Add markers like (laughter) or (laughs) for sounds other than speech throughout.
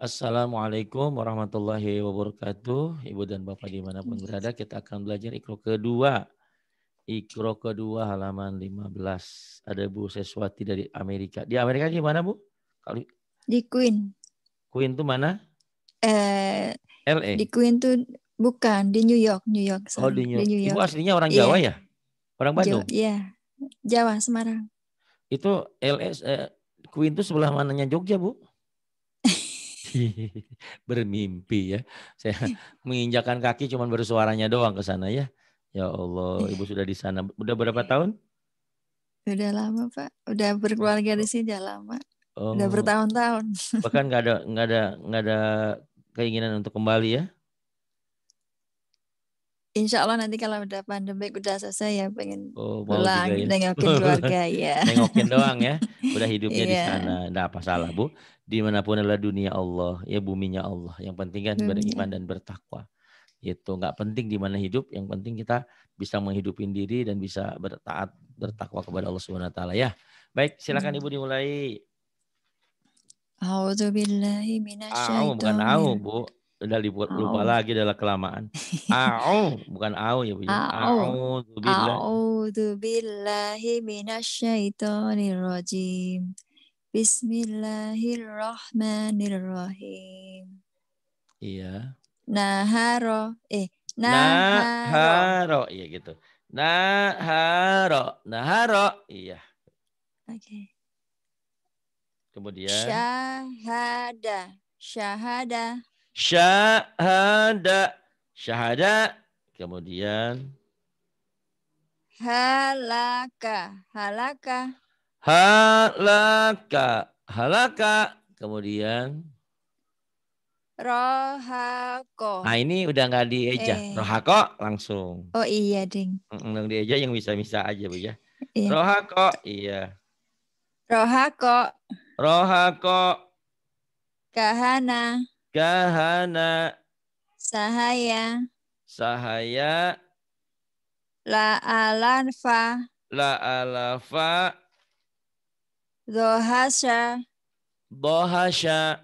Assalamualaikum warahmatullahi wabarakatuh. Ibu dan Bapak dimanapun hmm. berada, kita akan belajar ikro kedua. Ikro kedua halaman 15. Ada Bu Seswati dari Amerika. Di Amerika gimana Bu? Kali... Di Queen. Queen tuh mana? Eh, LA. Di Queen tuh bukan, di New York. New York. Oh di New York. di New York. Ibu aslinya orang yeah. Jawa iya. ya? Orang Bandung? Iya. Jawa, yeah. Jawa, Semarang. Itu LS, eh, Queen tuh sebelah mananya Jogja Bu? bermimpi ya. Saya menginjakan kaki cuman bersuaranya doang ke sana ya. Ya Allah, Ibu sudah di sana. Udah berapa iya. tahun? Udah lama, Pak. Udah berkeluarga di oh. sini udah lama. Oh. Udah bertahun-tahun. Bahkan nggak ada nggak ada nggak ada keinginan untuk kembali ya? Insya Allah nanti kalau udah pandemi udah selesai ya pengen oh, pulang ya. nengokin (laughs) keluarga ya. nengokin doang ya. Udah hidupnya yeah. di iya. sana. nggak apa salah Bu? Dimanapun adalah dunia Allah, ya buminya Allah. Yang penting kan beriman dan bertakwa. Itu nggak penting di mana hidup, yang penting kita bisa menghidupin diri dan bisa bertaat bertakwa kepada Allah Subhanahu wa taala ya. Baik, silakan hmm. Ibu dimulai. A'udzubillahi minasyaitonir. Au, bukan au, Bu udah lupa, oh. lupa lagi adalah kelamaan. (laughs) A'u bukan au ya Bu. Ya. A'u. A'u A'udzu billahi minasyaitonir rajim. Bismillahirrahmanirrahim. Iya. Naharo eh naharo. Nah iya gitu. Naharo. Naharo iya. Oke. Okay. Kemudian syahada. Syahada syahada syahada kemudian halaka halaka halaka halaka kemudian rohako nah ini udah nggak dieja eh. rohako langsung oh iya ding yang dieja yang bisa bisa aja bu ya iya. rohako iya rohako rohako kahana Kahana. Sahaya. Sahaya. La alafa. La alafa. Dohasha. Dohasha.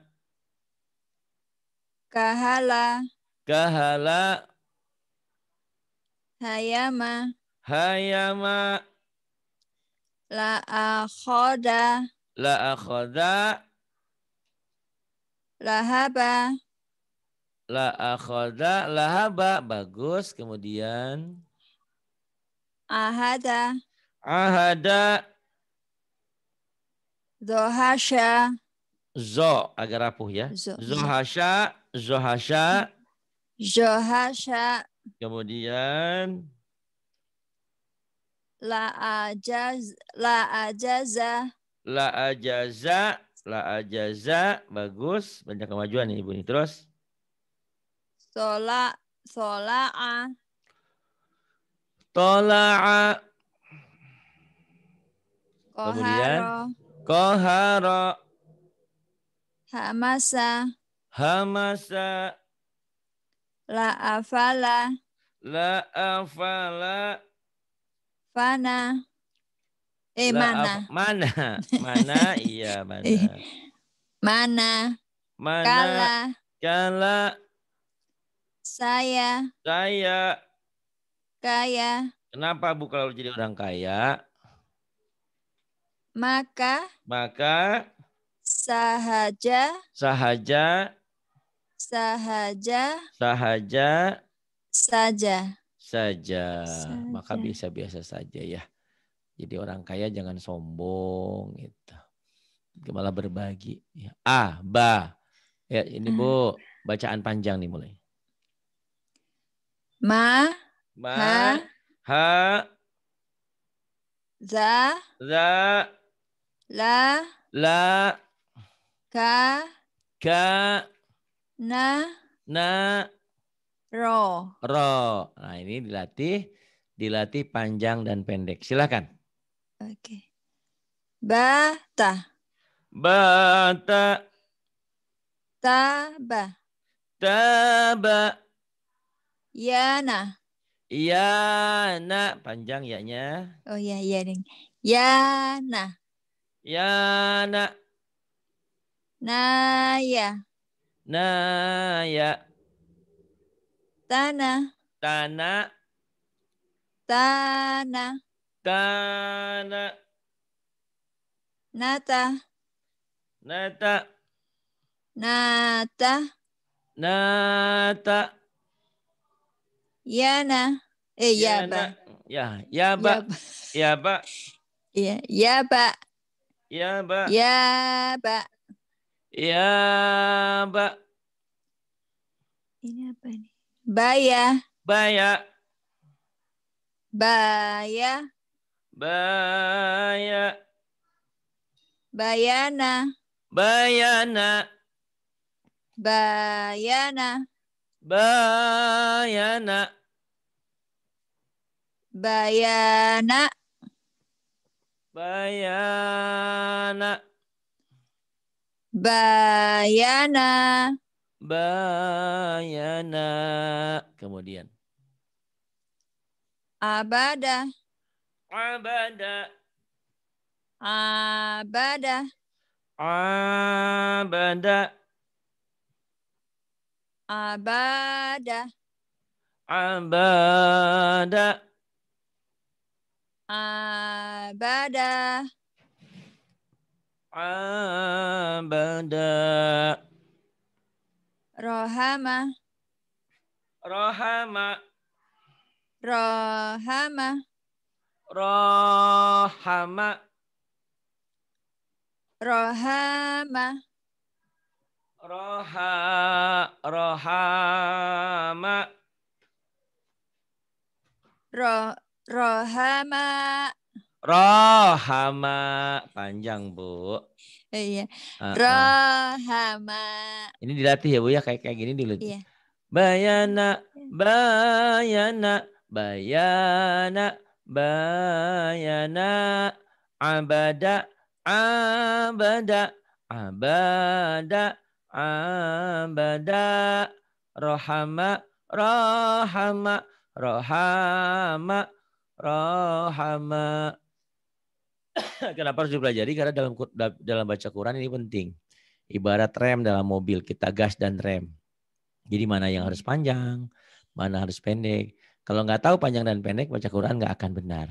Kahala. Kahala. Hayama. Hayama. La akhoda. La akhoda. Lahaba. La akhoda. Lahaba. Bagus. Kemudian. Ahada. Ahada. Zohasha. Zo. agar rapuh ya. Zohasha. Zohasha. Zohasha. Kemudian. La ajaz. La ajaza. La ajaza la ajaza bagus banyak kemajuan nih ibu nih terus sola sola'a tola'a kemudian kohara. hamasa hamasa La La afala. fana Eh La, mana? mana? (laughs) Mana? iya, mana. Eh, mana? Mana? Kala. Kala. Saya. Saya. Kaya. Kenapa Bu kalau jadi orang kaya? Maka. Maka. Sahaja. Sahaja. Sahaja. Sahaja. Saja. Saja. Saja. Maka bisa biasa saja ya. Jadi orang kaya jangan sombong gitu. Malah berbagi. Ah, ya, ba. Ya, ini hmm. Bu, bacaan panjang nih mulai. Ma, ma, ha, ha za, za, la, la, ka, ka, na, na, ro, ro. Nah ini dilatih, dilatih panjang dan pendek. Silakan. Oke. Bata. Bata. Taba. Taba. Yana. Yana. Panjang ya-nya. Oh ya, ya. Ding. Yana. Yana. Naya. Naya. Tanah. Tanah. Tanah. Tana. Nata. Nata. Nata. Nata. Yana. Eh, ya Yana. Ya, ya, Pak. Ya, Pak. Ya, ya, ya, Pak. Ya, Pak. Ya, Pak. Ya, Pak. Ini apa nih? Baya. Baya. Baya. Baya. Bayana. Bayana. Bayana. Bayana. Bayana. Bayana. Bayana. Bayana. Kemudian. Abada. Abada. Abada. Abada. Abada. Abada. Abada. Abada. Rohama. Rohama. Rohama. Rohama. Rohama. Roha, rohama. Roh, rohama. Rohama. Panjang, Bu. Iya. Rohama. Ini dilatih ya, Bu ya. Kayak kayak gini dilatih. Iya. Bayana, bayana, bayana, bayana abada abada abada abada rohama rohama rohama rohama (coughs) kenapa harus dipelajari karena dalam dalam baca Quran ini penting ibarat rem dalam mobil kita gas dan rem jadi mana yang harus panjang mana harus pendek kalau nggak tahu panjang dan pendek, baca Quran nggak akan benar.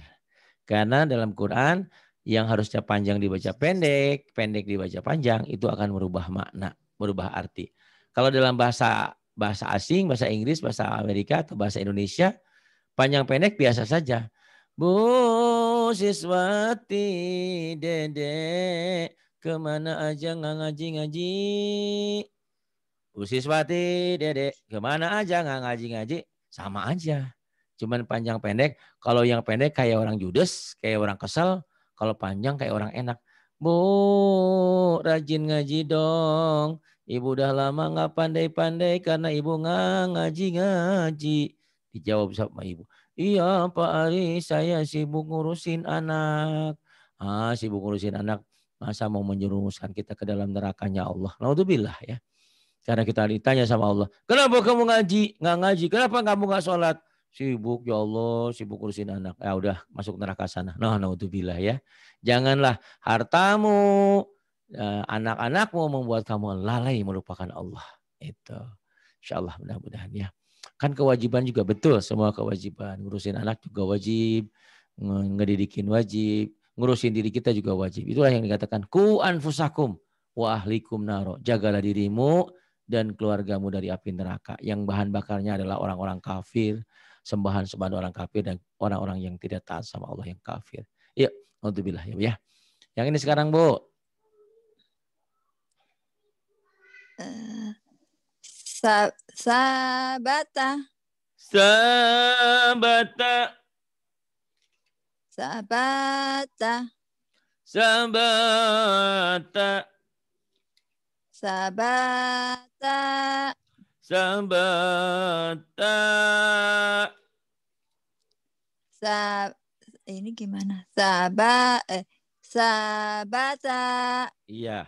Karena dalam Quran yang harusnya panjang dibaca pendek, pendek dibaca panjang, itu akan merubah makna, merubah arti. Kalau dalam bahasa bahasa asing, bahasa Inggris, bahasa Amerika atau bahasa Indonesia, panjang pendek biasa saja. Bu siswati dede kemana aja nggak ngaji ngaji. Bu siswati dede kemana aja nggak ngaji ngaji sama aja. Cuman panjang pendek. Kalau yang pendek kayak orang judes, kayak orang kesel. Kalau panjang kayak orang enak. Bu, rajin ngaji dong. Ibu udah lama nggak pandai-pandai karena ibu nggak ngaji-ngaji. Dijawab sama ibu. Iya Pak Ari, saya sibuk ngurusin anak. Ah, sibuk ngurusin anak. Masa mau menjerumuskan kita ke dalam nerakanya Allah. Naudzubillah ya. Karena kita ditanya sama Allah. Kenapa kamu ngaji? Nggak ngaji. Kenapa kamu nggak sholat? sibuk ya Allah, sibuk urusin anak. Ya udah masuk neraka sana. Nah, no, naudzubillah ya. Janganlah hartamu, ya, anak-anakmu membuat kamu lalai melupakan Allah. Itu. Insya Allah mudah-mudahan ya. Kan kewajiban juga betul semua kewajiban. Ngurusin anak juga wajib, ngedidikin wajib, ngurusin diri kita juga wajib. Itulah yang dikatakan ku anfusakum wa ahlikum naro. Jagalah dirimu dan keluargamu dari api neraka. Yang bahan bakarnya adalah orang-orang kafir, sembahan-sembahan orang kafir dan orang-orang yang tidak taat sama Allah yang kafir. Iya, ya, alhamdulillah ya, ya. Yang ini sekarang, Bu. Uh, eh, sab sabata. Sabata. Sabata. Sabata. Sabata. Sabata. Sa ini gimana? Saba eh sabata. Iya.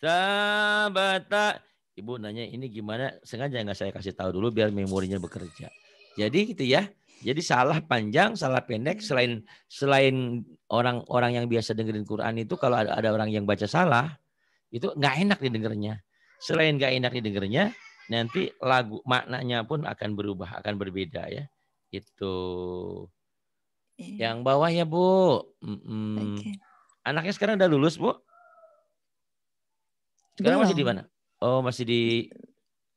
Sabata. Ibu nanya ini gimana? Sengaja nggak saya kasih tahu dulu biar memorinya bekerja. Jadi gitu ya. Jadi salah panjang, salah pendek. Selain selain orang-orang yang biasa dengerin Quran itu kalau ada, ada orang yang baca salah itu nggak enak didengarnya. Selain nggak enak didengarnya, nanti lagu maknanya pun akan berubah, akan berbeda ya. Itu. Yeah. Yang bawah ya, Bu. Mm-mm. Okay. Anaknya sekarang udah lulus, Bu? Sekarang Belum. masih di mana? Oh, masih di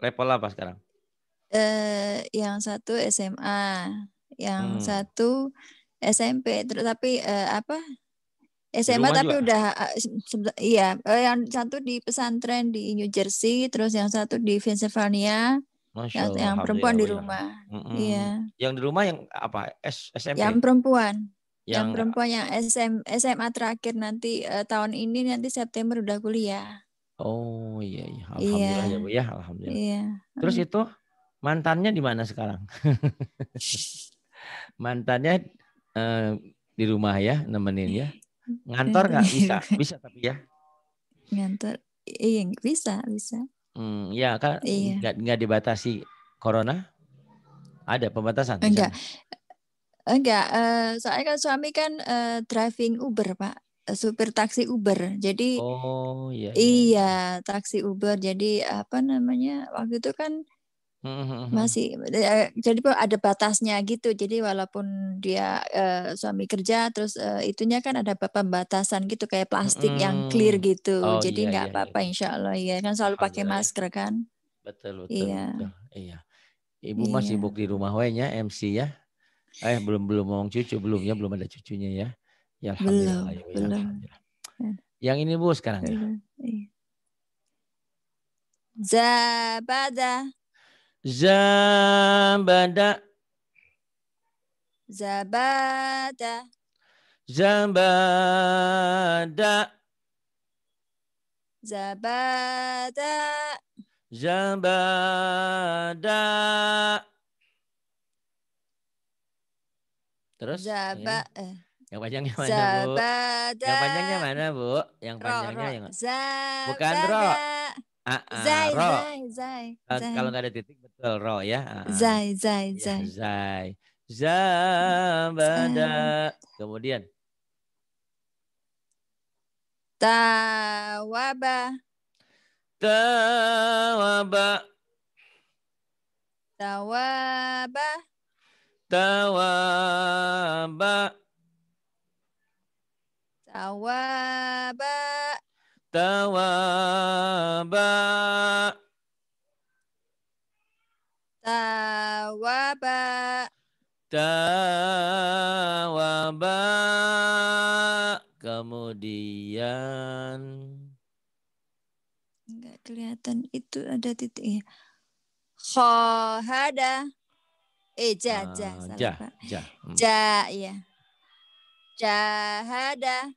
level apa sekarang? Eh, yang satu SMA, yang hmm. satu SMP, tapi uh, apa? SMA tapi juga. udah eh, iya eh, yang satu di pesantren di New Jersey terus yang satu di Pennsylvania Masya Allah, yang, perempuan di rumah mm-hmm. iya yang di rumah yang apa S SMP yang perempuan yang, yang perempuan yang SM, SMA terakhir nanti uh, tahun ini nanti September udah kuliah oh iya iya, iya. alhamdulillah iya. ya bu ya alhamdulillah iya. terus mm. itu mantannya di mana sekarang (laughs) mantannya uh, di rumah ya nemenin ya Ngantor nggak bisa, (laughs) bisa tapi ya. Ngantor, iya bisa, bisa. Hmm, ya kan iya. iya. nggak dibatasi corona? Ada pembatasan? Enggak, enggak. Uh, soalnya kan suami kan uh, driving Uber pak eh, supir taksi Uber. Jadi oh iya, iya. Iya, iya taksi Uber. Jadi apa namanya? Waktu itu kan Hmm, hmm, hmm. Masih eh, jadi ada batasnya gitu. Jadi walaupun dia uh, suami kerja terus uh, itunya kan ada pembatasan gitu kayak plastik yang clear gitu. Oh, jadi iya, nggak iya, apa-apa iya. insya ya kan selalu pakai iya. masker kan. Betul betul. Iya. Betul. Iya. Ibu iya. masih sibuk di rumah wenya MC ya. Eh belum belum mau cucu belum ya belum ada cucunya ya. Ya alhamdulillah. Belum, ya, belum. Alhamdulillah. Yang ini Bu sekarang ya. belum. ya. Zabada Zabada. Zabada. Zabada. Zabada. Zabada. Terus? Zaba. Ya. Yang eh. panjangnya mana, Zabada. Bu? Yang panjangnya mana, Bu? Yang panjangnya yang Bukan ro zai, ro. zai, zai, zai. Kalau nggak ada titik betul ro ya. Zai, zai, zai, ya, zai. Zai. Zabada. Kemudian. Tawaba. Tawaba. Tawaba. Tawaba. Tawaba. Tawaba. Tawaba. Tawaba. Kemudian. Enggak kelihatan itu ada titik ya. Khohada. Eh, ja, ja. Uh, ja, ja. Hmm. ja, ya. Jahada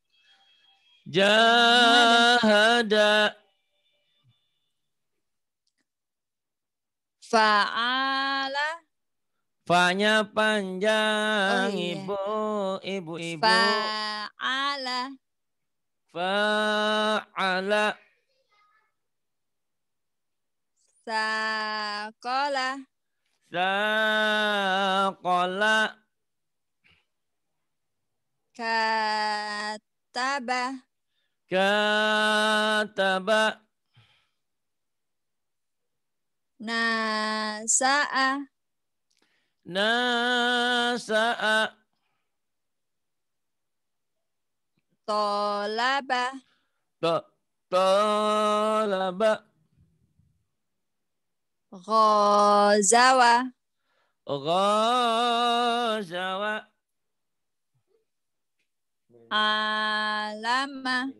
jahada fa'ala Fa'nya oh, panjang oh, ibu ibu ibu fa'ala fa'ala Sakola. Sakola. Kataba. Kataba. Nasa'a. Nasa'a. Tolaba. To, tolaba. Ghazawa. Ghazawa. Alama.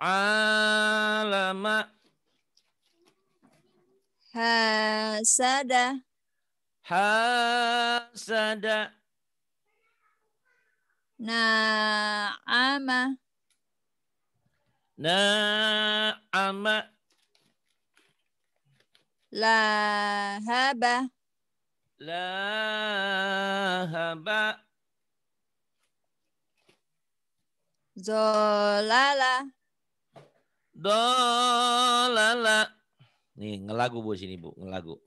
Alama. Hasada. Hasada. Na'ama. Na'ama. Lahaba. Lahaba. Zolala dolala. Nih, ngelagu Bu sini Bu, ngelagu.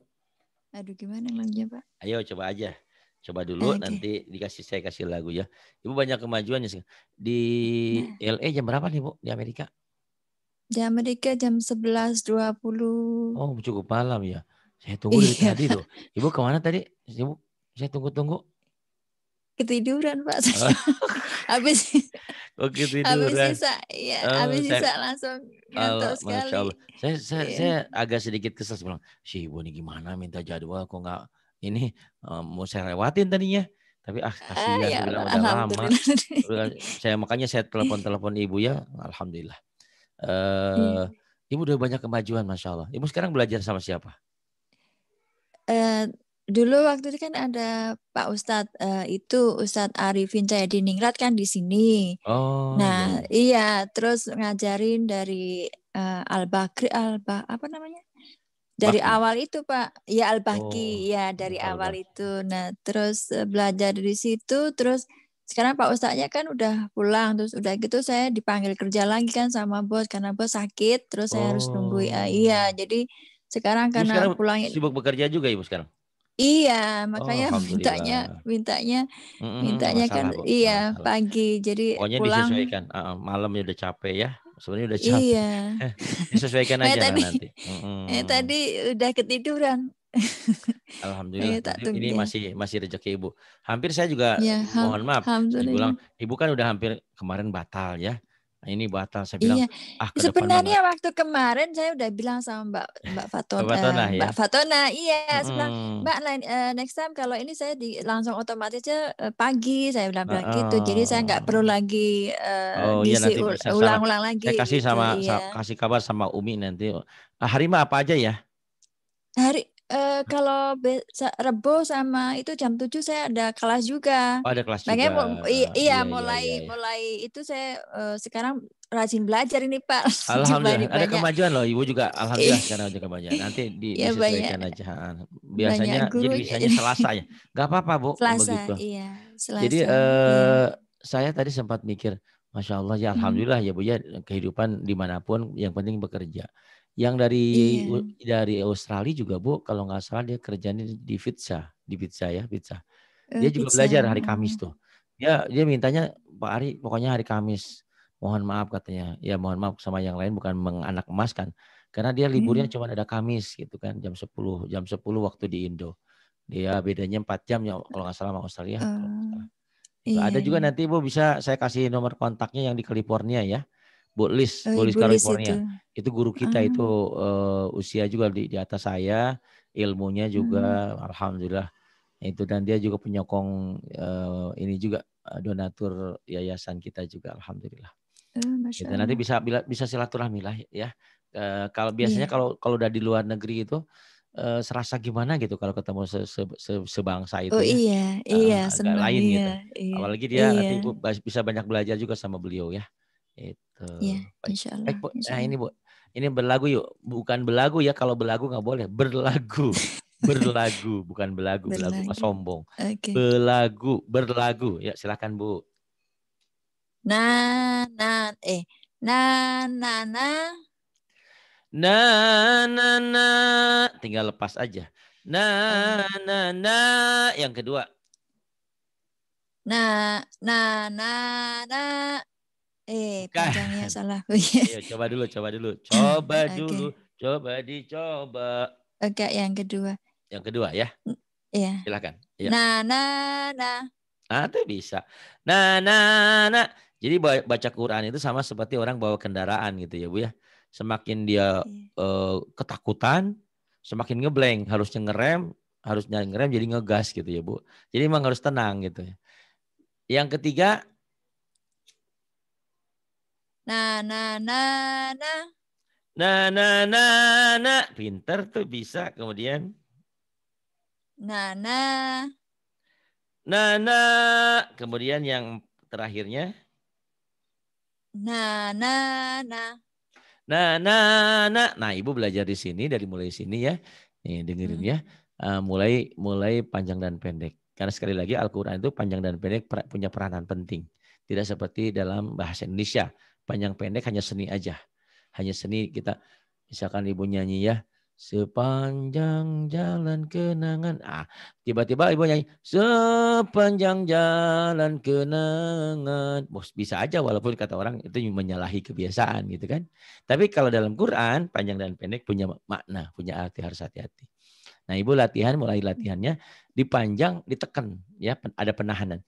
Aduh, gimana ngelagunya Pak? Ayo coba aja. Coba dulu okay. nanti dikasih saya kasih lagu ya. Ibu banyak kemajuan kemajuannya di nah. LA jam berapa nih Bu di Amerika? Di Amerika jam puluh. Oh, cukup malam ya. Saya tunggu dari iya. tadi tuh. Ibu kemana tadi? Ibu, saya tunggu-tunggu. Ketiduran Pak. (laughs) Habis Oke tiduran. (laughs) Habis kan. sisa, ya, oh, habis saya, sisa langsung ngantuk sekali. Allah. Saya, saya, yeah. saya agak sedikit kesel bilang, si Ibu ini gimana minta jadwal kok nggak ini um, mau saya lewatin tadinya. Tapi ah, ah kasihan ah, ya, udah lama. saya makanya saya telepon-telepon ibu ya, alhamdulillah. Uh, hmm. Ibu udah banyak kemajuan, masya Allah. Ibu sekarang belajar sama siapa? Uh, dulu waktu itu kan ada Pak Ustadz uh, itu Ustadz Arifin Cahyadi Ningrat kan di sini. Oh. Nah ya. iya terus ngajarin dari uh, eh, Al Bakri Al ba, apa namanya dari Bakri. awal itu Pak ya Al Bakri oh. ya dari Al awal itu. Nah terus eh, belajar dari situ terus sekarang Pak Ustadznya kan udah pulang terus udah gitu saya dipanggil kerja lagi kan sama bos karena bos sakit terus oh. saya harus nunggu ya iya jadi sekarang karena sekarang pulang sibuk bekerja juga Ibu sekarang Iya, oh, makanya oh, mintanya mintanya mm, mintanya kan iya masalah. pagi. Jadi Pokoknya pulang disesuaikan. Uh, malam ya udah capek ya. Sebenarnya udah iya. capek. Iya. (laughs) disesuaikan aja tadi, nanti. Mm. Eh, tadi udah ketiduran. Alhamdulillah. tak ini masih masih rezeki Ibu. Hampir saya juga ya, mohon maaf. Ibu Ibu kan udah hampir kemarin batal ya. Nah, ini batal saya bilang iya. ah sebenarnya waktu kemarin saya udah bilang sama Mbak Mbak (laughs) Fatona, Mbak Fatona, ya? Mbak Fatona iya hmm. Mbak lain uh, next time kalau ini saya di, langsung otomatis aja ya, uh, eh, pagi saya bilang bilang oh. gitu jadi saya nggak perlu lagi uh, oh, iya, nanti ulang-ulang lagi saya kasih gitu, sama gitu, iya. kasih kabar sama Umi nanti hari mah apa aja ya hari Uh, kalau Rebo sama itu jam 7 saya ada kelas juga. Oh, ada kelas Makanya juga. Iya, iya, iya, mulai iya, iya. mulai itu saya uh, sekarang rajin belajar ini Pak. (laughs) Alhamdulillah. Banyak. Ada kemajuan loh Ibu juga alhamdulillah sekarang ada kemajuan. (laughs) Nanti di, ya, disesuaikan aja. Ah, biasanya jadi biasanya Selasa ya. Gak apa-apa, Bu. Selasa, iya. Selasa. Jadi uh, eh, iya. saya tadi sempat mikir, Masya Allah ya hmm. Alhamdulillah ya Bu ya kehidupan dimanapun yang penting bekerja. Yang dari yeah. dari Australia juga Bu, kalau nggak salah dia kerjanya di pizza, di pizza ya pizza. Eh, dia uh, juga belajar hari Kamis tuh. ya dia mintanya Pak Ari, pokoknya hari Kamis. Mohon maaf katanya. Ya mohon maaf sama yang lain bukan menganak emas kan. Karena dia liburnya hmm. cuma ada Kamis gitu kan jam 10, jam 10 waktu di Indo. Dia bedanya 4 jam ya kalau nggak salah sama Australia. Uh, iya. Ada juga iya. nanti Bu bisa saya kasih nomor kontaknya yang di California ya Bulis, oh, California. Iya, itu. itu guru kita uh itu uh, usia juga di, di atas saya, ilmunya juga hmm. alhamdulillah itu dan dia juga penyokong uh, ini juga eh, donatur yayasan kita juga alhamdulillah. Uh, gitu, nanti bisa bila, bisa silaturahmi lah ya. Uh, kalau iya. biasanya yeah. kalau kalau udah di luar negeri itu serasa gimana gitu kalau ketemu se, se, se, sebangsa itu. Oh ya? iya, iya, uh, ah, senang lain iya, gitu. Iya, Apalagi dia iya. nanti bisa banyak belajar juga sama beliau ya. Itu. Ya, insya eh, Allah. Baik, Bu. Insya Allah. Nah, ini Bu. Ini berlagu yuk. Bukan berlagu ya. Kalau berlagu nggak boleh. Berlagu. (laughs) Berlagu. bukan berlagu, Berlagu. berlagu. sombong. Okay. berlagu Berlagu. Ya silakan Bu. Na, na, eh. Na, na, na. Na, na, na. Tinggal lepas aja. Na, na, na. Yang kedua. Na, na, na, na. Eh, panjangnya (laughs) salah. Ayo, (laughs) iya. iya, coba dulu, coba dulu. Coba (laughs) okay. dulu, coba dicoba. Oke, okay, yang kedua. Yang kedua ya. Iya. Silakan. Ya. Nah, nah, nah. Ah, itu bisa. Nah, nah, nah. Jadi baca Quran itu sama seperti orang bawa kendaraan gitu ya, Bu ya. Semakin dia yeah. Iya. uh, ketakutan, semakin ngeblank, harusnya ngerem, harusnya ngerem jadi ngegas gitu ya, Bu. Jadi memang harus tenang gitu ya. Yang ketiga, Na na na na. Na na na na. Pinter tuh bisa kemudian. Na na. Na na. Kemudian yang terakhirnya. Na na na. na nah, na nah, ibu belajar di sini dari mulai sini ya, nih dengerin hmm. ya, uh, mulai mulai panjang dan pendek. Karena sekali lagi Al-Quran itu panjang dan pendek punya peranan penting. Tidak seperti dalam bahasa Indonesia panjang pendek hanya seni aja. Hanya seni kita misalkan ibu nyanyi ya sepanjang jalan kenangan ah tiba-tiba ibu nyanyi sepanjang jalan kenangan bos bisa aja walaupun kata orang itu menyalahi kebiasaan gitu kan tapi kalau dalam Quran panjang dan pendek punya makna punya arti harus hati-hati nah ibu latihan mulai latihannya dipanjang ditekan ya ada penahanan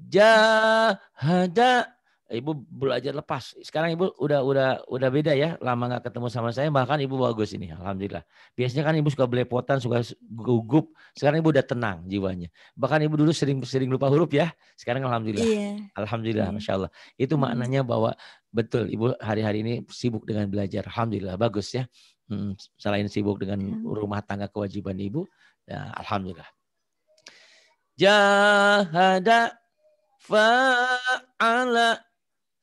jahada ibu belajar lepas. Sekarang ibu udah udah udah beda ya, lama nggak ketemu sama saya. Bahkan ibu bagus ini, alhamdulillah. Biasanya kan ibu suka belepotan, suka gugup. Sekarang ibu udah tenang jiwanya. Bahkan ibu dulu sering-sering lupa huruf ya. Sekarang alhamdulillah, yeah. alhamdulillah, yeah. Hmm. masya Allah. Itu hmm. maknanya bahwa betul ibu hari-hari ini sibuk dengan belajar. Alhamdulillah, bagus ya. Hmm, selain sibuk dengan hmm. rumah tangga kewajiban ibu, ya, alhamdulillah. Jahada fa'ala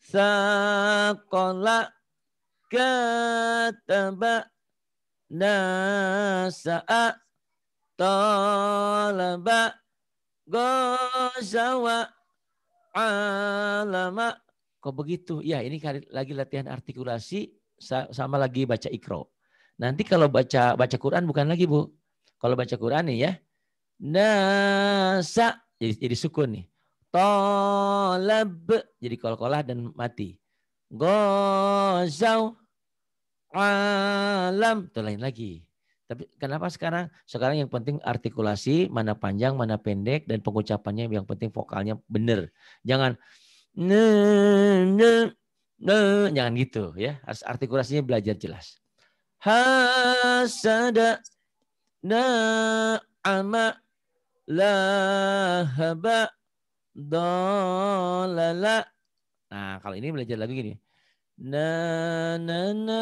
Sakola kataba nasa'a talaba gosawa alama. Kok begitu? Ya ini lagi latihan artikulasi sama lagi baca ikro. Nanti kalau baca baca Quran bukan lagi bu. Kalau baca Quran nih ya. Nasa jadi, jadi sukun nih tolab Jadi kol-kolah dan mati. Gozau. Alam. Itu lain lagi. Tapi kenapa sekarang? Sekarang yang penting artikulasi, mana panjang, mana pendek, dan pengucapannya yang penting vokalnya benar. Jangan ne, ne, ne, jangan gitu ya. Harus artikulasinya belajar jelas. Hasada na'ama lahaba la. Nah, kalau ini belajar lagi gini. Na na na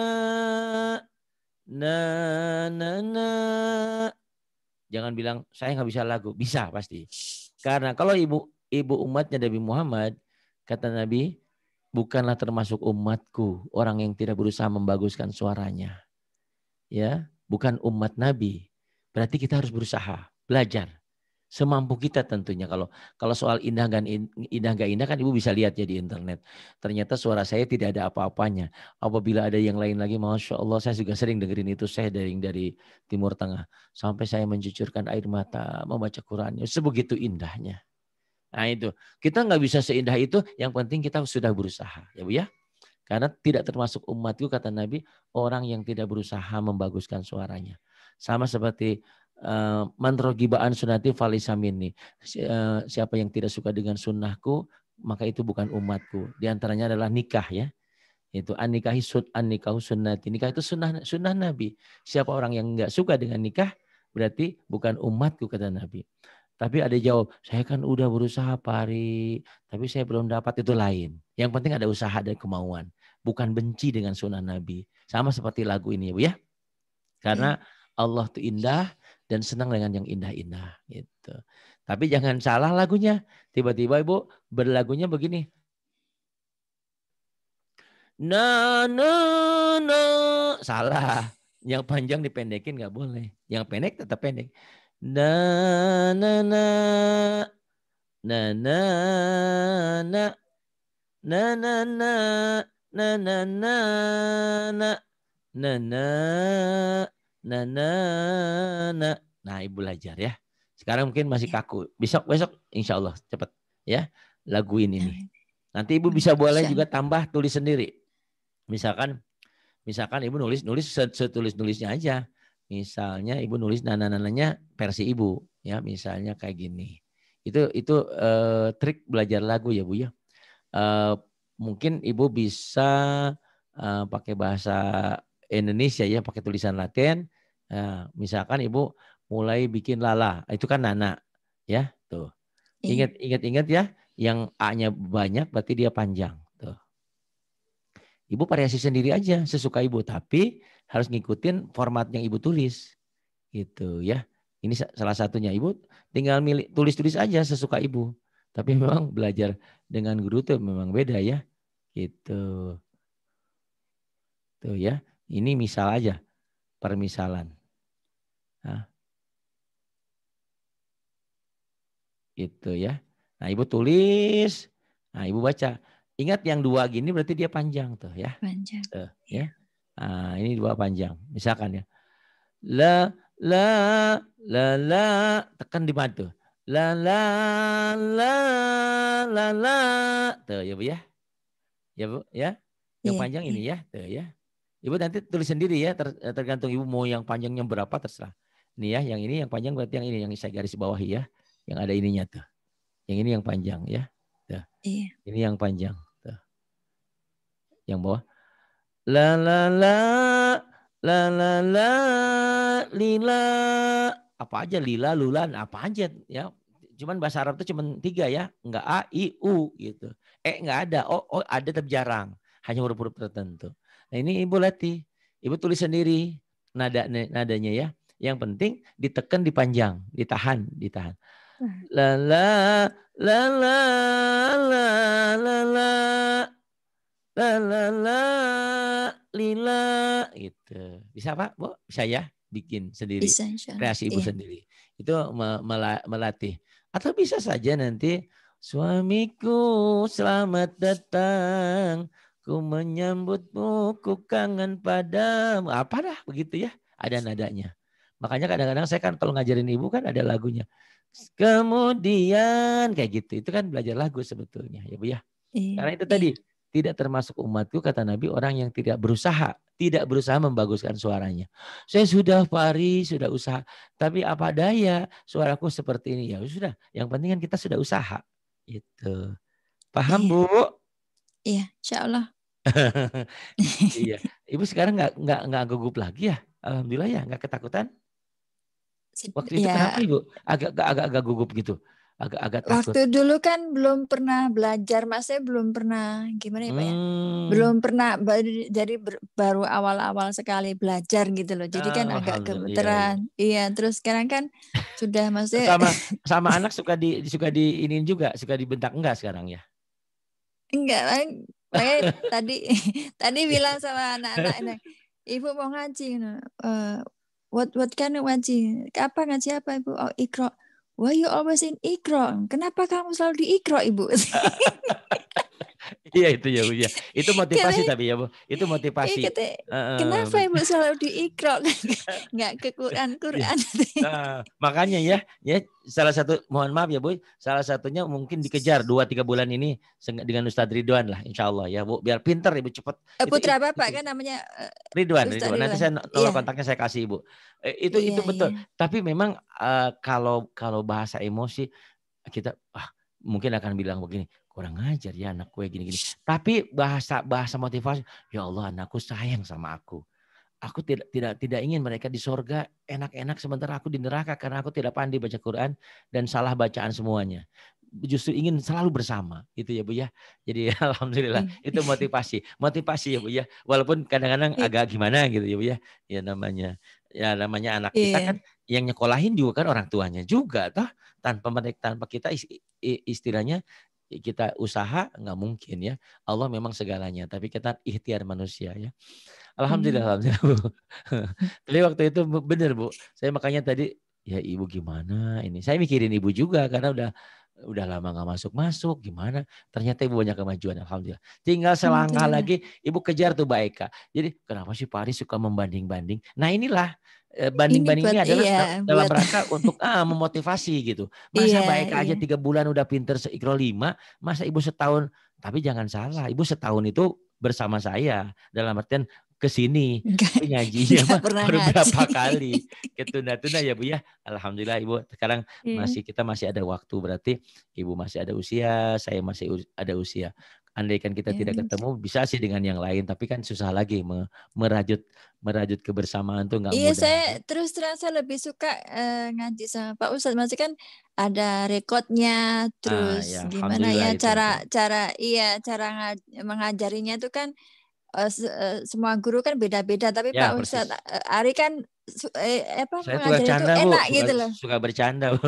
na na na. Jangan bilang saya nggak bisa lagu, bisa pasti. Karena kalau ibu ibu umatnya Nabi Muhammad, kata Nabi, bukanlah termasuk umatku orang yang tidak berusaha membaguskan suaranya. Ya, bukan umat Nabi. Berarti kita harus berusaha, belajar semampu kita tentunya kalau kalau soal indah dan indah gak indah kan ibu bisa lihat ya di internet ternyata suara saya tidak ada apa-apanya apabila ada yang lain lagi masya Allah saya juga sering dengerin itu saya dari dari timur tengah sampai saya mencucurkan air mata membaca Qurannya sebegitu indahnya nah itu kita nggak bisa seindah itu yang penting kita sudah berusaha ya bu ya karena tidak termasuk umatku kata Nabi orang yang tidak berusaha membaguskan suaranya sama seperti Eh, mantrogibaan sunati falisamini. ini eh, siapa yang tidak suka dengan sunnahku, maka itu bukan umatku. Di antaranya adalah nikah ya. Itu anikahi sun anikahu sunnati. Nikah itu sunnah sunnah Nabi. Siapa orang yang nggak suka dengan nikah, berarti bukan umatku kata Nabi. Tapi ada jawab, saya kan udah berusaha pari, tapi saya belum dapat itu lain. Yang penting ada usaha dan kemauan. Bukan benci dengan sunnah Nabi. Sama seperti lagu ini ya Bu ya. Karena iya. Allah itu indah, dan senang dengan yang indah-indah gitu. Tapi jangan salah lagunya. Tiba-tiba Ibu berlagunya begini. Na na na salah. Yang panjang dipendekin nggak boleh. Yang pendek tetap pendek. Na na na na na na na na na na na na na na na na na. Nah, ibu belajar ya. Sekarang mungkin masih iya. kaku. Besok besok insya Allah cepat ya lagu ini. nih Nanti ibu bisa boleh juga tambah tulis sendiri. Misalkan misalkan ibu nulis nulis setulis nulisnya aja. Misalnya ibu nulis nana-nananya versi ibu ya misalnya kayak gini. Itu itu uh, trik belajar lagu ya Bu ya. Uh, mungkin ibu bisa uh, pakai bahasa Indonesia ya pakai tulisan Latin Ya, misalkan ibu mulai bikin lala, itu kan nana, ya tuh. Iya. Ingat, ingat, ingat ya, yang A-nya banyak berarti dia panjang. Tuh. Ibu variasi sendiri aja sesuka ibu, tapi harus ngikutin format yang ibu tulis, gitu ya. Ini salah satunya ibu tinggal milik tulis-tulis aja sesuka ibu. Tapi iya. memang belajar dengan guru tuh memang beda ya, gitu. Tuh ya, ini misal aja permisalan. Nah. Itu ya. Nah, Ibu tulis, nah Ibu baca. Ingat yang dua gini berarti dia panjang tuh ya. Panjang. Tuh, ya. Nah, ini dua panjang. Misalkan ya. La la la la tekan di batu. La la la la la. Tuh ya Bu ya. Ya Bu ya. Yang yeah. panjang iya. ini ya, tuh ya. Ibu nanti tulis sendiri ya, ter, eh, tergantung ibu mau yang panjangnya berapa terserah. Nih ya, yang ini yang panjang berarti yang ini yang saya garis bawahi ya, yang ada ininya tuh. Yang ini yang panjang ya. Tuh. Iya. Ini yang panjang. Tuh. Yang bawah. La la la la la la lila apa aja lila lulan nah, apa aja ya cuman bahasa Arab tuh cuman tiga ya Enggak a i u gitu Eh enggak ada Oh oh ada tapi jarang hanya huruf-huruf tertentu Nah ini Ibu latih. Ibu tulis sendiri nada nadanya ya. Yang penting ditekan dipanjang, ditahan, ditahan. La la la la la la la la la la lila gitu. Bisa Pak? Bu, bisa ya bikin sendiri. Bisa, Kreasi Ibu iya. sendiri. Itu melatih. Atau bisa saja nanti suamiku selamat datang Ku menyambutmu, ku kangen padamu. Apa dah begitu ya? Ada nadanya. Makanya kadang-kadang saya kan kalau ngajarin ibu kan ada lagunya. Kemudian kayak gitu. Itu kan belajar lagu sebetulnya ya Bu ya. Iya. Karena itu iya. tadi tidak termasuk umatku kata Nabi orang yang tidak berusaha, tidak berusaha membaguskan suaranya. Saya sudah pari, sudah usaha, tapi apa daya suaraku seperti ini ya sudah. Yang penting kan kita sudah usaha. Itu. Paham, iya. Bu? Iya, insya Allah (laughs) iya. Ibu sekarang nggak nggak nggak gugup lagi ya? Alhamdulillah ya, nggak ketakutan. Waktu itu ya. kenapa ibu agak agak agak gugup gitu? agak-agak takut. Waktu dulu kan belum pernah belajar, maksudnya belum pernah gimana ya pak ya, hmm. belum pernah baru jadi ber, baru awal-awal sekali belajar gitu loh. Jadi kan ah, kan agak iya, iya. gemeteran. Iya, terus sekarang kan sudah maksudnya (laughs) sama (laughs) sama anak suka di suka diinin juga, suka dibentak enggak sekarang ya? Enggak, eh, Makanya tadi (laughs) tadi bilang sama anak-anak ibu mau ngaji, uh, what what kind of ngaji? Apa ngaji apa ibu? Oh ikro. Why you ya always in ikro? Kenapa kamu selalu di ikro ibu? (laughs) Iya itu ya Bu ya. Itu (laughs) motivasi tapi ya Bu. Itu motivasi. Iya, kata, uh, kenapa Ibu selalu diikro (laughs) nggak ke Quran (laughs) iya. Quran. uh, makanya ya ya salah satu mohon maaf ya Bu, salah satunya mungkin dikejar dua tiga bulan ini dengan Ustadz Ridwan lah insyaallah ya Bu biar pinter Ibu cepet. Eh, putra itu, Bapak itu. kan namanya uh, Ridwan, Ridwan Ridwan. Nanti saya nomor yeah. kontaknya saya kasih Ibu. Eh, itu yeah, itu betul. Iya. Tapi memang uh, kalau kalau bahasa emosi kita ah, mungkin akan bilang begini, kurang ajar ya anak gue gini-gini. Tapi bahasa bahasa motivasi, ya Allah anakku sayang sama aku. Aku tidak tidak tidak ingin mereka di sorga enak-enak sementara aku di neraka karena aku tidak pandai baca Quran dan salah bacaan semuanya. Justru ingin selalu bersama, gitu ya bu ya. Jadi (laughs) alhamdulillah hmm. itu motivasi, motivasi ya bu ya. Walaupun kadang-kadang iya. agak gimana gitu ya bu ya. Ya namanya ya namanya anak yeah. kita iya. kan yang nyekolahin juga kan orang tuanya juga toh tanpa mereka tanpa kita istilahnya Ya, kita usaha nggak mungkin ya. Allah memang segalanya, tapi kita ikhtiar manusia ya. Alhamdulillah, hmm. alhamdulillah bu. (laughs) tapi waktu itu benar bu, saya makanya tadi ya ibu gimana ini. Saya mikirin ibu juga karena udah udah lama nggak masuk masuk gimana ternyata ibu banyak kemajuan alhamdulillah tinggal selangkah lagi ibu kejar tuh baik jadi kenapa sih Paris suka membanding banding nah inilah Eh, banding-bandingnya adalah iya, dalam buat... rangka (laughs) untuk ah memotivasi gitu. Masa iya, baik iya. aja tiga bulan udah pinter seikro lima, masa ibu setahun? Tapi jangan salah, ibu setahun itu bersama saya dalam artian ke sini ngajinya ya kali (laughs) ketunda tunda ya Bu ya alhamdulillah Ibu sekarang iya. masih kita masih ada waktu berarti Ibu masih ada usia saya masih ada usia andaikan kita ya, tidak ketemu bisa sih dengan yang lain tapi kan susah lagi merajut merajut kebersamaan tuh nggak iya, mudah. Iya saya terus terang saya lebih suka uh, ngaji sama Pak Ustadz masih kan ada rekodnya ah, terus ah, ya, gimana ya itu. cara cara iya cara mengajarinya tuh kan uh, semua guru kan beda-beda tapi ya, Pak Ustadz Ari kan eh, apa saya suka bercanda bu enak gitu suka, gitu loh. suka bercanda bu.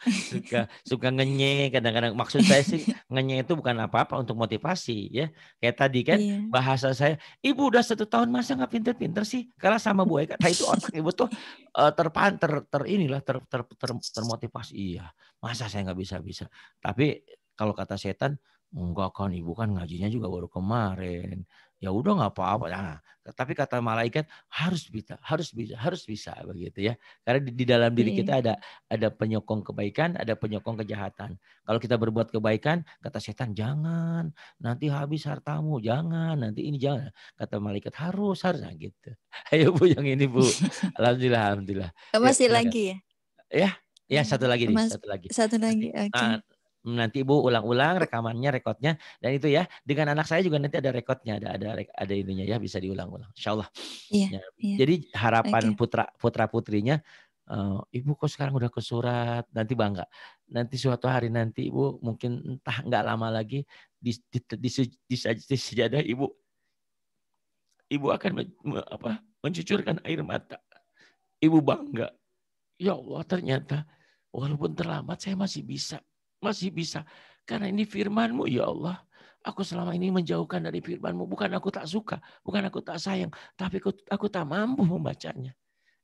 (laughs) suka suka ngenye kadang-kadang maksud saya sih ngenye itu bukan apa-apa untuk motivasi ya kayak tadi kan iya. bahasa saya ibu udah satu tahun masa nggak pinter-pinter sih kalah sama bu Eka nah, itu otak ibu tuh uh, terpan ter, ter inilah ter, ter, ter, termotivasi iya masa saya nggak bisa bisa tapi kalau kata setan enggak kan ibu kan ngajinya juga baru kemarin ya udah nggak apa-apa. Nah, tapi kata malaikat harus bisa, harus bisa, harus bisa begitu ya. Karena di, di dalam diri kita iya. ada ada penyokong kebaikan, ada penyokong kejahatan. Kalau kita berbuat kebaikan, kata setan jangan, nanti habis hartamu, jangan, nanti ini jangan. Kata malaikat harus, harus nah, gitu. (laughs) Ayo Bu yang ini Bu. (laughs) alhamdulillah, alhamdulillah. Masih ya, lagi ya? Ya, ya satu lagi nih, Mas, satu lagi. Satu lagi. Okay. Nah, nanti ibu ulang-ulang rekamannya rekodnya dan itu ya dengan anak saya juga nanti ada rekodnya ada ada ada ininya ya bisa diulang-ulang insyaallah yeah, ya. yeah. jadi harapan okay. putra putra putrinya uh, ibu kok sekarang udah ke surat nanti bangga nanti suatu hari nanti ibu mungkin entah nggak lama lagi di di, di, di, di sejadah ibu ibu akan me, apa mencucurkan air mata ibu bangga ya Allah ternyata walaupun terlambat saya masih bisa masih bisa. Karena ini firmanmu ya Allah. Aku selama ini menjauhkan dari firmanmu. Bukan aku tak suka. Bukan aku tak sayang. Tapi aku, aku tak mampu membacanya.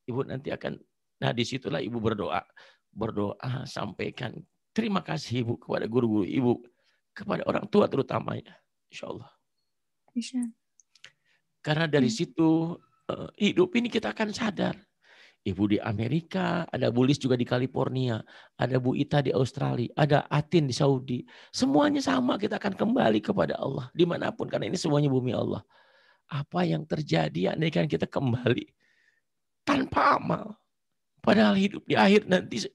Ibu nanti akan. Nah disitulah ibu berdoa. Berdoa sampaikan. Terima kasih ibu kepada guru-guru ibu. Kepada orang tua terutamanya. Insya Allah. Karena dari hmm. situ eh, hidup ini kita akan sadar Ibu di Amerika, ada Bulis juga di California, ada Bu Ita di Australia, ada Atin di Saudi. Semuanya sama, kita akan kembali kepada Allah dimanapun. Karena ini semuanya bumi Allah. Apa yang terjadi andaikan kita kembali tanpa amal. Padahal hidup di akhir nanti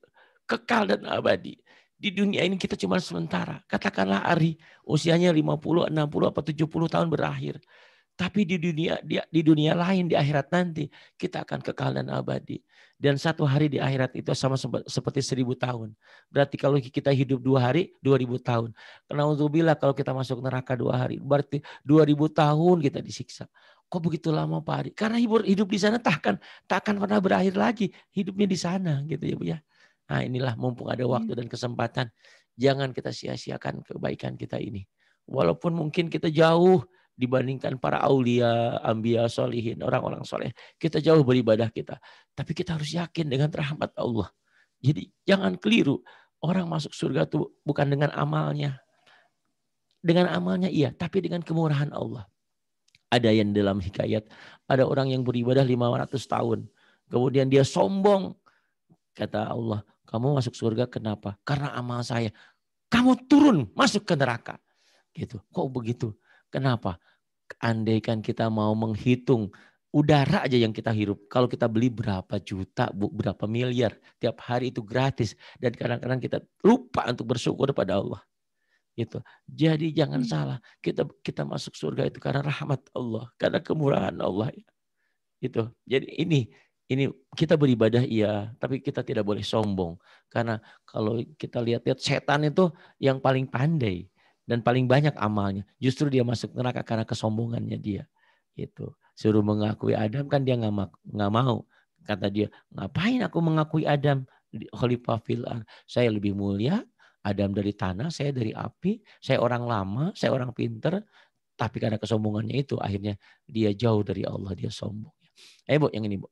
kekal dan abadi. Di dunia ini kita cuma sementara. Katakanlah Ari usianya 50, 60, atau 70 tahun berakhir. Tapi di dunia di, di dunia lain di akhirat nanti kita akan kekal dan abadi. Dan satu hari di akhirat itu sama seperti seribu tahun. Berarti kalau kita hidup dua hari, dua ribu tahun. Karena untuk bila kalau kita masuk neraka dua hari, berarti dua ribu tahun kita disiksa. Kok begitu lama Pak Ari? Karena hidup, hidup di sana takkan takkan pernah berakhir lagi. Hidupnya di sana gitu ya Bu ya. Nah inilah mumpung ada waktu iya. dan kesempatan. Jangan kita sia-siakan kebaikan kita ini. Walaupun mungkin kita jauh dibandingkan para aulia, ambia, solihin, orang-orang soleh. Kita jauh beribadah kita. Tapi kita harus yakin dengan rahmat Allah. Jadi jangan keliru. Orang masuk surga itu bukan dengan amalnya. Dengan amalnya iya, tapi dengan kemurahan Allah. Ada yang dalam hikayat, ada orang yang beribadah 500 tahun. Kemudian dia sombong. Kata Allah, kamu masuk surga kenapa? Karena amal saya. Kamu turun masuk ke neraka. Gitu. Kok begitu? Kenapa? Andaikan kita mau menghitung udara aja yang kita hirup. Kalau kita beli berapa juta, bu, berapa miliar, tiap hari itu gratis. Dan kadang-kadang kita lupa untuk bersyukur pada Allah. Gitu. Jadi jangan hmm. salah, kita kita masuk surga itu karena rahmat Allah, karena kemurahan Allah. Ya. Gitu. Jadi ini ini kita beribadah iya, tapi kita tidak boleh sombong. Karena kalau kita lihat-lihat setan itu yang paling pandai dan paling banyak amalnya. Justru dia masuk neraka karena kesombongannya dia. itu Suruh mengakui Adam kan dia nggak nggak mau. Kata dia, ngapain aku mengakui Adam? Khalifah Saya lebih mulia, Adam dari tanah, saya dari api, saya orang lama, saya orang pinter. Tapi karena kesombongannya itu akhirnya dia jauh dari Allah, dia sombong. Eh Bu, yang ini Bu.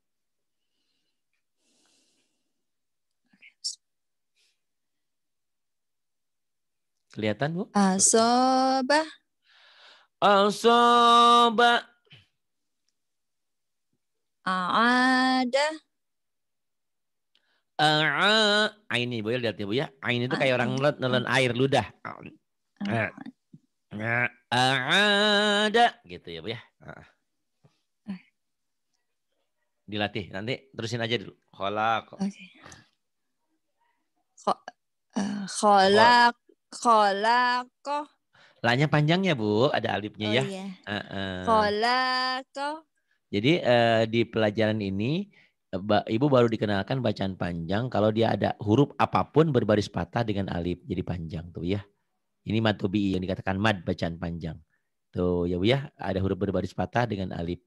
Kelihatan, Bu? Asoba. Asobah. ada. Aa, ini Bu ya lihat ya Bu ya. Ini itu kayak orang nelen nelen air ludah. Ada, gitu ya Bu ya. Dilatih nanti terusin aja dulu. Kholak. Okay. Eh, kholak. Kolako. Lanya panjang ya Bu, ada alifnya oh, ya. Iya. Uh -uh. Jadi uh, di pelajaran ini eh, Ibu baru dikenalkan bacaan panjang kalau dia ada huruf apapun berbaris patah dengan alif jadi panjang tuh ya. Ini matobi yang dikatakan mad bacaan panjang. Tuh ya Bu ya, ada huruf berbaris patah dengan alif.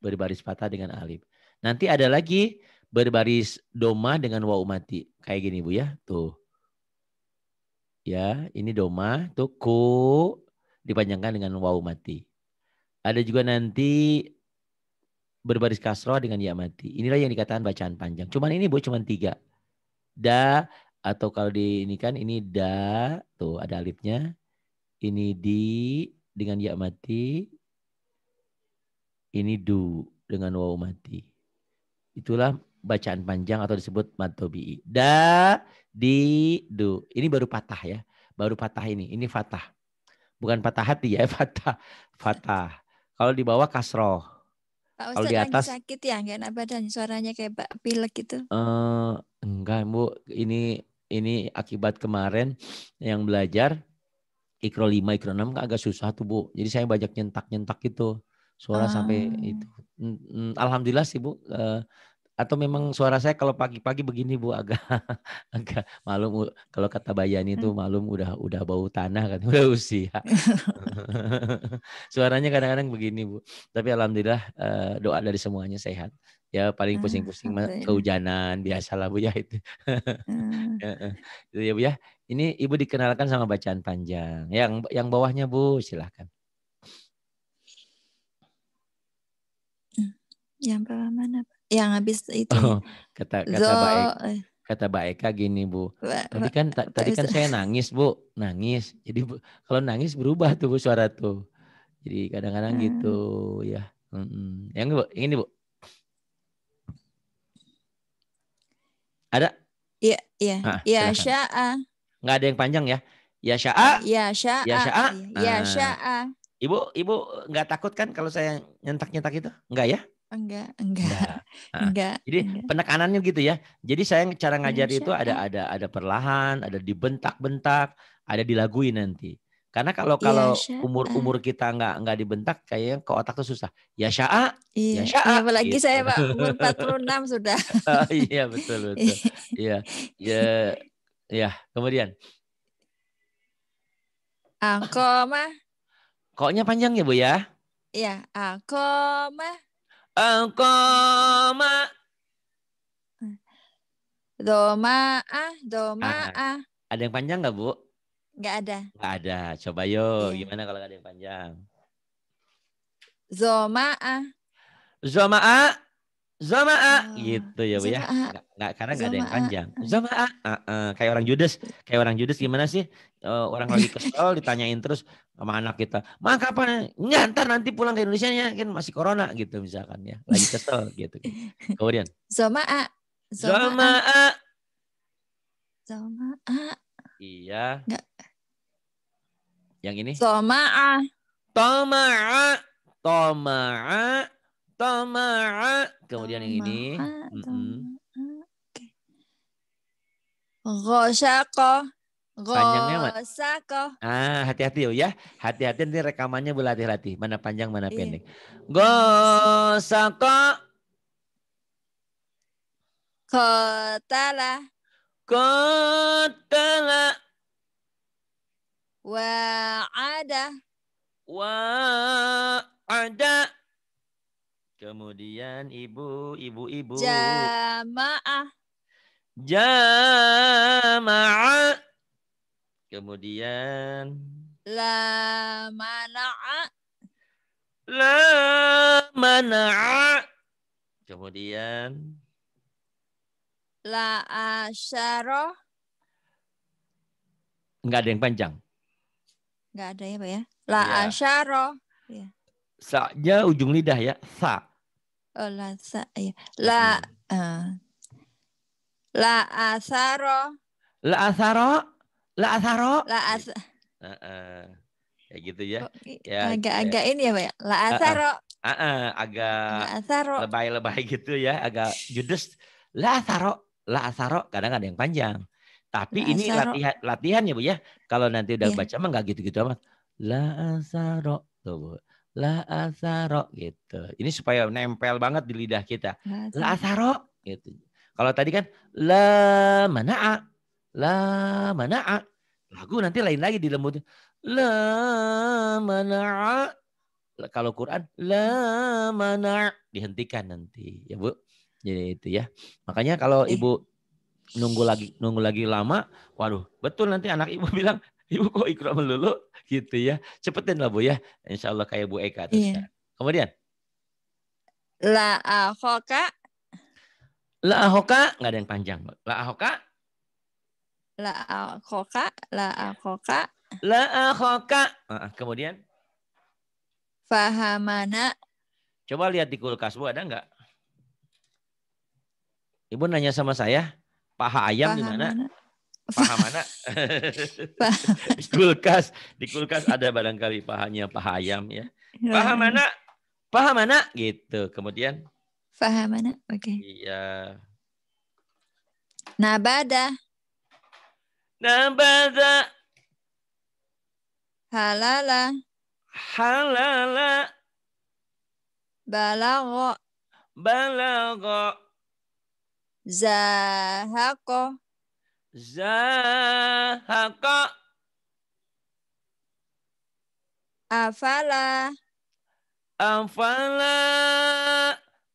Berbaris patah dengan alif. Nanti ada lagi berbaris doma dengan wau mati. Kayak gini Bu ya. Tuh. Ya, ini doma tuh ku dipanjangkan dengan wau mati. Ada juga nanti berbaris kasroh dengan ya mati. Inilah yang dikatakan bacaan panjang. Cuman ini bu cuman tiga. Da atau kalau di ini kan ini da tuh ada alifnya. Ini di dengan ya mati. Ini du dengan wau mati. Itulah bacaan panjang atau disebut matobi. Da di du. Ini baru patah ya. Baru patah ini. Ini fatah. Bukan patah hati ya, (laughs) fatah. Fatah. Kalau di bawah kasroh. Pak Ustaz Kalau di atas sakit ya, enggak enak badan suaranya kayak pak pilek gitu. Eh, uh, enggak, Bu. Ini ini akibat kemarin yang belajar ikro 5, ikro 6 kan agak susah tuh, Bu. Jadi saya banyak nyentak-nyentak gitu. Suara ah. sampai itu. Alhamdulillah sih, Bu. Uh, atau memang suara saya kalau pagi-pagi begini Bu agak (laughs) agak malum kalau kata Bayani itu hmm. malum udah udah bau tanah kan (laughs) udah usia. (laughs) Suaranya kadang-kadang begini Bu. Tapi alhamdulillah eh, doa dari semuanya sehat. Ya paling ah, pusing-pusing kehujanan biasalah Bu ya itu. Hmm. itu ya Bu ya. Ini Ibu dikenalkan sama bacaan panjang. Yang yang bawahnya Bu silahkan. Hmm. Yang bawah mana Pak? yang habis itu. Oh, kata kata Zo... baik. Kata Mbak Eka gini Bu, tadi kan ta, tadi kan saya nangis Bu, nangis. Jadi bu, kalau nangis berubah tuh Bu suara tuh. Jadi kadang-kadang hmm. gitu ya. Hmm. Yang Bu, yang ini Bu. Ada? Iya, iya. Ah, ya sya'a. nggak ada yang panjang ya. Ya sya'a. Ya sya'a. Ya sya'a. Iya, ya ah. sya'a. Ibu, ibu nggak takut kan kalau saya nyentak-nyentak itu? nggak ya? Enggak, enggak. Enggak. Nah, (laughs) enggak jadi enggak. penekanannya gitu ya. Jadi saya cara ngajar Insya itu ada ada ada perlahan, ada dibentak-bentak, ada dilagui nanti. Karena kalau iya, kalau ya, umur umur kita nggak nggak dibentak kayaknya ke otak tuh susah. Ya syaa, iya, ya syaa. Ya, apalagi gitu. saya Pak umur 46 (laughs) sudah. oh, iya betul betul. (laughs) Iya. ya ya kemudian. Angkoma. Koknya panjang ya Bu ya? Iya, angkoma. Doma A, ah, doma ah, ah. Ada yang panjang nggak, Bu? Nggak ada. Nggak ada. Coba yo, yeah. gimana kalau nggak ada yang panjang? Zoma ah. Zoma ah. Zamaa ah, gitu ya Bu ya. Enggak karena enggak ada yang panjang. Ah. Zamaa uh, uh, kayak orang Judas. Kayak orang Judas gimana sih? Uh, orang lagi kesel ditanyain terus sama anak kita. "Ma kapan? Nyantar nanti pulang ke Indonesia ya, kan masih corona gitu misalkan ya. Lagi kesel gitu. Kemudian Zamaa. Zamaa. Zamaa. Iya. Enggak. Yang ini? Zamaa. Tamaa. Tamaa. Tama'a. Kemudian yang ini. Gosako. Panjangnya Gosako. Ah, hati-hati oh ya. Hati-hati nanti rekamannya berlatih-latih. Mana panjang, mana iya. pendek. Gosako. Kotala. Kotala. Wa'ada. Wa'ada. Kemudian ibu, ibu, ibu. Jamaah. Jamaah. Kemudian. La mana'a. La mana'a. Kemudian. La asyara. Enggak ada yang panjang. Enggak ada ya Pak ya. La ya. asyara. Ya. sa ujung lidah ya. Sa. Oh, iya. la sa ya. La eh, la asaro. La asaro? La asaro? La as Ya gitu ya. Oh, ya agak-agak ya. ini ya, Pak. Ya? La asaro. agak asaro. lebay-lebay (laughs) gitu ya, agak judes. La asaro, la asaro kadang ada yang panjang. Tapi la ini latihan latihan ya Bu ya. Kalau nanti udah yeah. baca mah nggak gitu-gitu amat. La asaro. Tuh Bu la asaro gitu. Ini supaya nempel banget di lidah kita. La asaro gitu. Kalau tadi kan la manaa, la manaa. Lagu nanti lain lagi di lembut. La manaa. Kalau Quran la mana dihentikan nanti ya Bu. Jadi itu ya. Makanya kalau Ibu nunggu lagi nunggu lagi lama, waduh, betul nanti anak Ibu (laughs) bilang, "Ibu kok ikra melulu?" gitu ya. Cepetin lah Bu ya. Insya Allah kayak Bu Eka terus. Iya. Ya. Kemudian? La ahoka. La ahoka nggak ada yang panjang. La ahoka. La ahoka. La ahoka. La ahoka. Nah, kemudian? Fahamana. Coba lihat di kulkas Bu ada nggak? Ibu nanya sama saya, paha ayam di mana? pahamana (laughs) di kulkas di kulkas ada barangkali pahanya paha ayam ya iya. pahamana pahamana gitu kemudian pahamana oke okay. iya nabada nabada halala halala balago balago zahako Zahaka. Afala. Afala.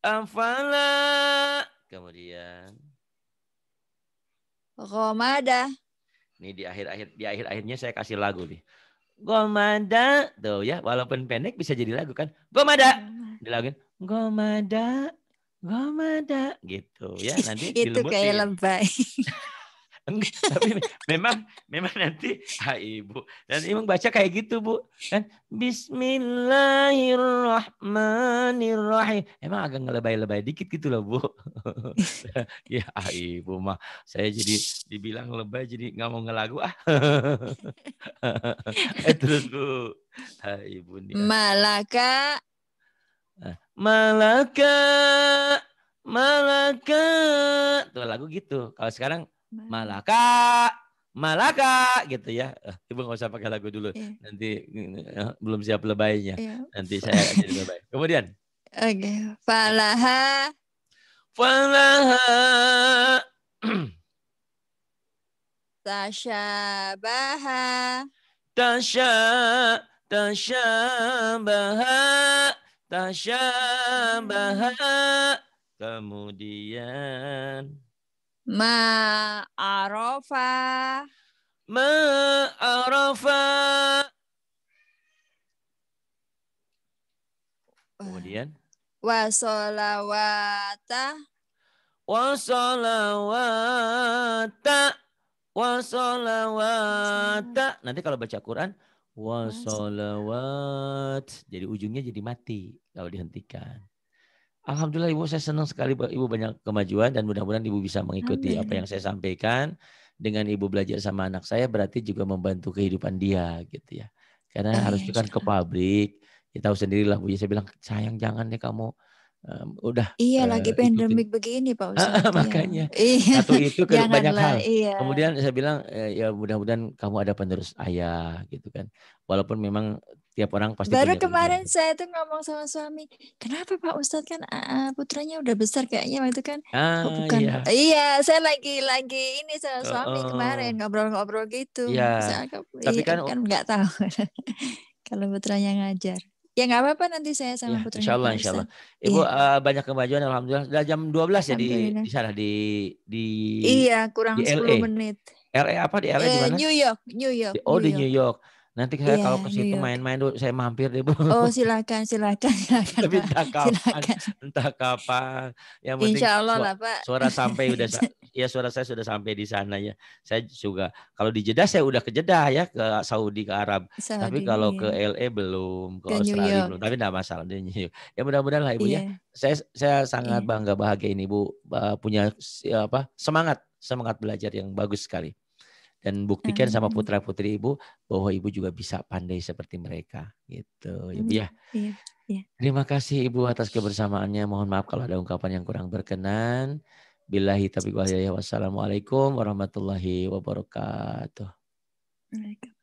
Afala. Kemudian. Gomada. Ini di akhir-akhir di akhir-akhirnya saya kasih lagu nih. Gomada. Tuh ya, walaupun pendek bisa jadi lagu kan. Gomada. Dilaguin. Gomada. Gomada gitu ya nanti (laughs) itu kayak lebay. (laughs) (laughs) tapi memang memang nanti ha ah, ibu dan ibu baca kayak gitu bu kan Bismillahirrahmanirrahim emang agak ngelebay-lebay dikit gitu loh bu (laughs) ya ah, ibu mah saya jadi dibilang lebay jadi nggak mau ngelagu ah (laughs) eh, terus bu ha ah, ibu nih malaka eh, malaka malaka tuh lagu gitu kalau sekarang malaka malaka gitu ya eh, ibu nggak usah pakai lagu dulu yeah. nanti eh, belum siap lebaynya yeah. nanti saya jadi lebay kemudian oke okay. falaha falaha (clears throat) Baha. tasha tasha tasha Baha. kemudian Ma'arofa. Ma'arofa. Kemudian. Wasolawata. Wasolawata. Wasolawata. Nanti kalau baca Quran. Wasolawat. Jadi ujungnya jadi mati. Kalau dihentikan. Alhamdulillah Ibu saya senang sekali Ibu banyak kemajuan dan mudah-mudahan Ibu bisa mengikuti Amin. apa yang saya sampaikan dengan Ibu belajar sama anak saya berarti juga membantu kehidupan dia gitu ya. Karena Amin. Iya, harus kan ke pabrik, kita ya tahu sendirilah Bu ya. saya bilang sayang jangan deh kamu Um, udah iya uh, lagi pandemik begini pak ah, ah, Ustaz iya. makanya iya. satu itu ke banyak hal iya. kemudian saya bilang eh, ya mudah-mudahan kamu ada penerus ayah gitu kan walaupun memang setiap orang pasti Baru kemarin teman. saya tuh ngomong sama suami, kenapa Pak Ustadz kan uh, putranya udah besar kayaknya waktu kan? Ah, oh, bukan. Iya. iya, saya lagi lagi ini sama oh, suami oh, oh. kemarin ngobrol-ngobrol gitu. Iya. Misalkan, Tapi iya, kan, kan nggak tahu (laughs) kalau putranya ngajar. Ya nggak apa-apa nanti saya sama ya, putranya. Insyaallah, insyaallah. Ibu iya. uh, banyak kemajuan alhamdulillah. Sudah jam 12 ya di di sana di di Iya, kurang di 10 LA. menit. LA apa di LA eh, di mana? New York, New York. Oh, New York. di New York. Nanti saya yeah, kalau ke situ iya. main-main dulu saya mampir deh Bu. Oh silakan silakan silakan. Tapi entah kapan, silakan. entah kapan. Yang penting Insya Allah suara, lah Pak. Suara sampai udah (laughs) ya suara saya sudah sampai di sana ya. Saya juga kalau di Jeddah saya udah ke Jeddah ya ke Saudi ke Arab. Saudi, Tapi kalau ke LA iya. belum, ke, ke Australia belum. Tapi enggak masalah deh New York. Ya mudah-mudahan lah Ibu yeah. ya. Iya. Saya saya sangat yeah. bangga bahagia ini Bu punya apa semangat semangat belajar yang bagus sekali dan buktikan Amin. sama hmm. putra putri ibu bahwa ibu juga bisa pandai seperti mereka gitu ya, hmm, ya iya, iya. terima kasih ibu atas kebersamaannya mohon maaf kalau ada ungkapan yang kurang berkenan billahi tapi wassalamualaikum warahmatullahi wabarakatuh Waalaikumsalam.